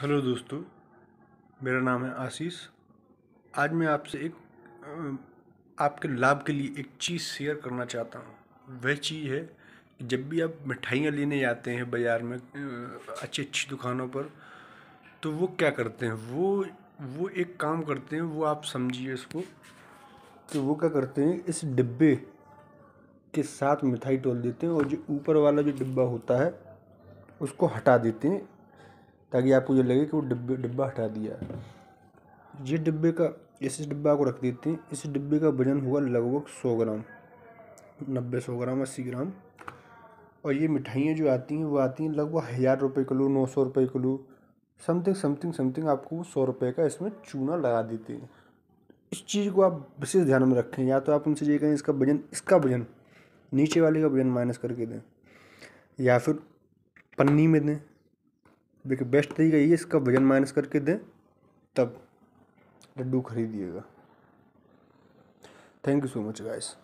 hello दोस्तों मेरा नाम है आशीष आज मैं आपसे एक आपके लाभ के लिए एक चीज़ शेयर करना चाहता हूँ वह चीज़ है कि जब भी आप मिठाइयाँ लेने जाते हैं बाज़ार में अच्छी अच्छी दुकानों पर तो वो क्या करते हैं वो वो एक काम करते हैं वो आप समझिए इसको कि वो क्या करते हैं इस डिब्बे के साथ मिठाई टोल देते हैं और जो ऊपर वाला जो डिब्बा होता है उसको हटा देते हैं ताकि आपको ये लगे कि वो डिब्बे डिब्बा हटा दिया ये डिब्बे का इस डिब्बा को रख देते हैं इस डिब्बे का वजन होगा लगभग सौ ग्राम नब्बे सौ ग्राम अस्सी ग्राम और ये मिठाइयाँ जो आती हैं वो आती हैं लगभग हज़ार रुपये किलो नौ सौ रुपये किलो समथिंग समथिंग समथिंग आपको सौ रुपये का इसमें चूना लगा देते हैं इस चीज़ को आप विशेष ध्यान में रखें या तो आप उनसे ये कहें इसका वजन इसका वजन नीचे वाले का वजन माइनस करके दें या फिर पन्नी में दें देखिए बेस्ट तरीका ये इसका वजन माइनस करके दें तब लड्डू खरीदिएगा thank you so much guys